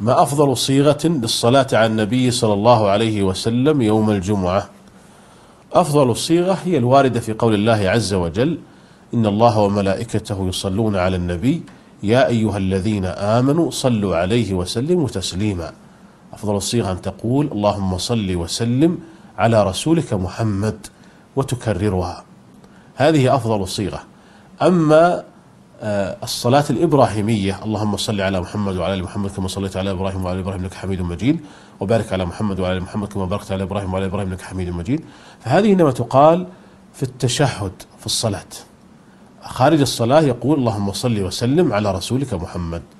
ما أفضل صيغة للصلاة على النبي صلى الله عليه وسلم يوم الجمعة أفضل صيغة هي الواردة في قول الله عز وجل إن الله وملائكته يصلون على النبي يا أيها الذين آمنوا صلوا عليه وسلموا تسليما أفضل الصيغة أن تقول اللهم صل وسلم على رسولك محمد وتكررها هذه أفضل الصيغة أما آه، الصلاة الإبراهيمية اللهم صل على محمد وعلى آل محمد كما صليت على إبراهيم وعلى آل إبراهيم إنك حميد مجيد وبارك على محمد وعلى آل محمد كما باركت على إبراهيم وعلى آل إبراهيم إنك حميد مجيد فهذه إنما تقال في التشهد في الصلاة خارج الصلاة يقول اللهم صل وسلم على رسولك محمد